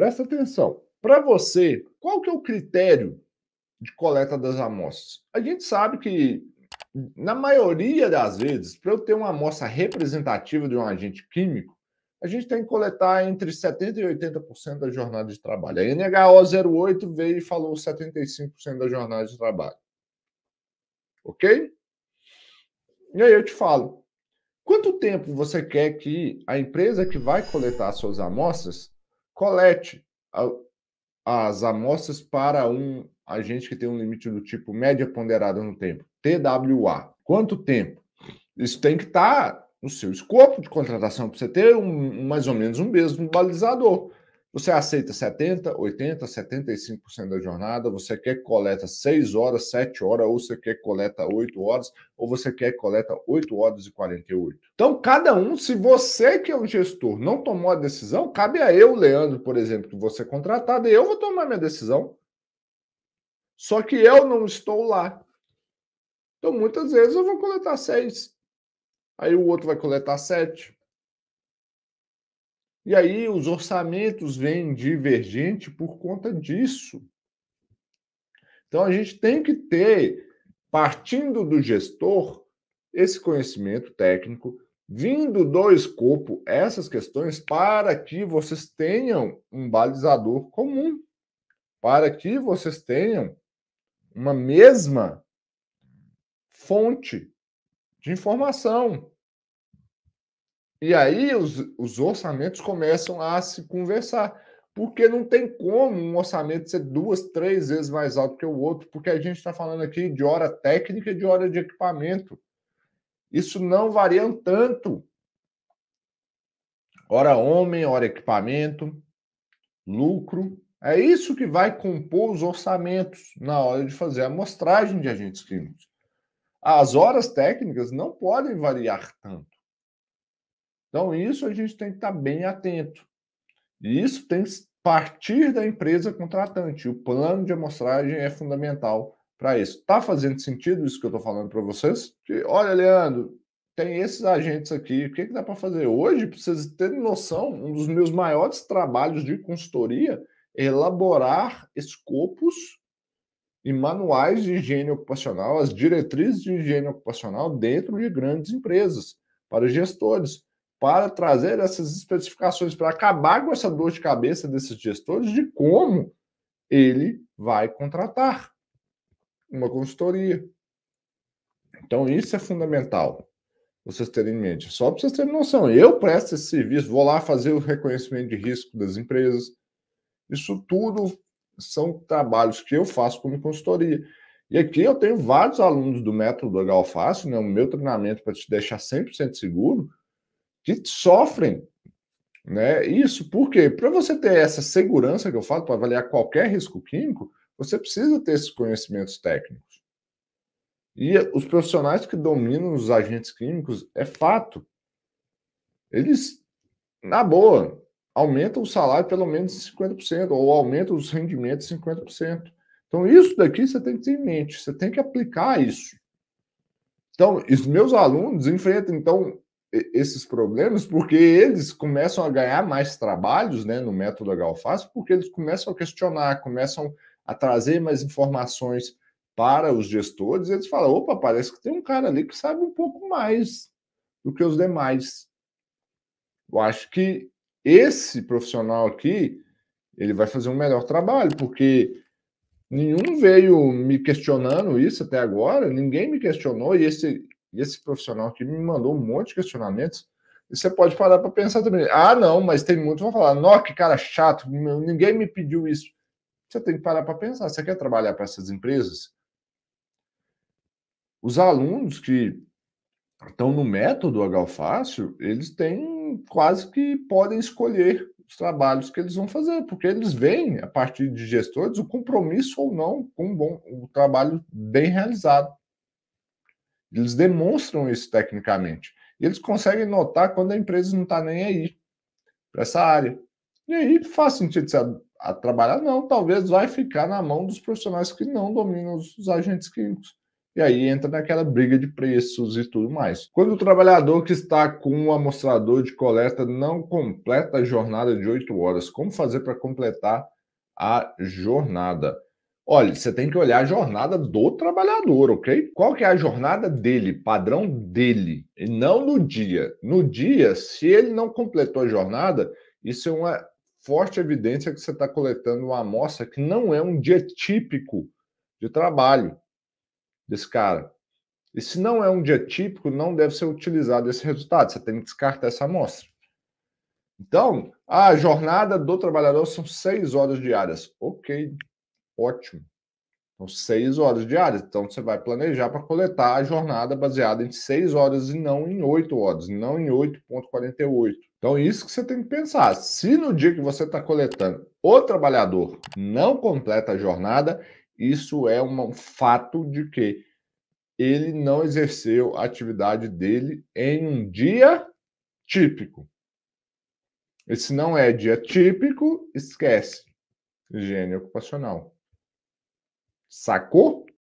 Presta atenção. Para você, qual que é o critério de coleta das amostras? A gente sabe que, na maioria das vezes, para eu ter uma amostra representativa de um agente químico, a gente tem que coletar entre 70% e 80% da jornada de trabalho. A NHO 08 veio e falou 75% da jornada de trabalho. Ok? E aí eu te falo, Quanto tempo você quer que a empresa que vai coletar suas amostras colete as amostras para um agente que tem um limite do tipo média ponderada no tempo, TWA. Quanto tempo? Isso tem que estar tá no seu escopo de contratação para você ter um, mais ou menos um mesmo balizador. Você aceita 70%, 80%, 75% da jornada, você quer que coleta 6 horas, 7 horas, ou você quer que coleta 8 horas, ou você quer que coleta 8 horas e 48. Então, cada um, se você que é um gestor não tomou a decisão, cabe a eu, Leandro, por exemplo, que você é contratado, e eu vou tomar minha decisão. Só que eu não estou lá. Então, muitas vezes eu vou coletar 6. Aí o outro vai coletar 7. E aí os orçamentos vêm divergente por conta disso. Então a gente tem que ter, partindo do gestor, esse conhecimento técnico, vindo do escopo, essas questões, para que vocês tenham um balizador comum, para que vocês tenham uma mesma fonte de informação. E aí os, os orçamentos começam a se conversar, porque não tem como um orçamento ser duas, três vezes mais alto que o outro, porque a gente está falando aqui de hora técnica e de hora de equipamento. Isso não varia tanto. Hora homem, hora equipamento, lucro. É isso que vai compor os orçamentos na hora de fazer a amostragem de agentes químicos. As horas técnicas não podem variar tanto. Então, isso a gente tem que estar tá bem atento. E isso tem que partir da empresa contratante. O plano de amostragem é fundamental para isso. Está fazendo sentido isso que eu estou falando para vocês? Que, olha, Leandro, tem esses agentes aqui, o que, que dá para fazer? Hoje, para vocês terem noção, um dos meus maiores trabalhos de consultoria é elaborar escopos e manuais de higiene ocupacional, as diretrizes de higiene ocupacional dentro de grandes empresas, para gestores para trazer essas especificações, para acabar com essa dor de cabeça desses gestores de como ele vai contratar uma consultoria. Então, isso é fundamental vocês terem em mente. Só para vocês terem noção, eu presto esse serviço, vou lá fazer o reconhecimento de risco das empresas. Isso tudo são trabalhos que eu faço como consultoria. E aqui eu tenho vários alunos do método HO Fácil, né, o meu treinamento para te deixar 100% seguro, que sofrem. Né? Isso por quê? Para você ter essa segurança que eu falo, para avaliar qualquer risco químico, você precisa ter esses conhecimentos técnicos. E os profissionais que dominam os agentes químicos, é fato. Eles, na boa, aumentam o salário pelo menos 50%, ou aumentam os rendimentos 50%. Então, isso daqui você tem que ter em mente, você tem que aplicar isso. Então, os meus alunos enfrentam, então, esses problemas porque eles começam a ganhar mais trabalhos né, no método Galface, porque eles começam a questionar, começam a trazer mais informações para os gestores, e eles falam: opa, parece que tem um cara ali que sabe um pouco mais do que os demais. Eu acho que esse profissional aqui ele vai fazer um melhor trabalho, porque nenhum veio me questionando isso até agora, ninguém me questionou, e esse e esse profissional aqui me mandou um monte de questionamentos. E você pode parar para pensar também. Ah, não, mas tem muito vão falar, nó, que cara chato, ninguém me pediu isso. Você tem que parar para pensar. Você quer trabalhar para essas empresas? Os alunos que estão no método H eles têm quase que podem escolher os trabalhos que eles vão fazer, porque eles veem, a partir de gestores, o compromisso ou não com um bom um trabalho bem realizado. Eles demonstram isso tecnicamente. E eles conseguem notar quando a empresa não está nem aí para essa área. E aí faz sentido se a, trabalhar? Não, talvez vai ficar na mão dos profissionais que não dominam os, agentes químicos. E aí entra naquela briga de preços e tudo mais. Quando o trabalhador que está com um amostrador de coleta não completa a jornada de 8 horas, como fazer para completar a jornada? Olha, você tem que olhar a jornada do trabalhador, ok? Qual que é a jornada dele, padrão dele, e não no dia. No dia, se ele não completou a jornada, isso é uma forte evidência que você está coletando uma amostra que não é um dia típico de trabalho desse cara. E se não é um dia típico, não deve ser utilizado esse resultado. Você tem que descartar essa amostra. Então, a jornada do trabalhador são seis horas diárias. Ok, Ótimo. Então, seis horas diárias. Então, você vai planejar para coletar a jornada baseada em seis horas e não em oito horas, não em 8,48. Então, é isso que você tem que pensar. Se no dia que você está coletando o trabalhador não completa a jornada, isso é um fato de que ele não exerceu a atividade dele em um dia típico. E se não é dia típico, esquece. Higiene ocupacional. Sacou?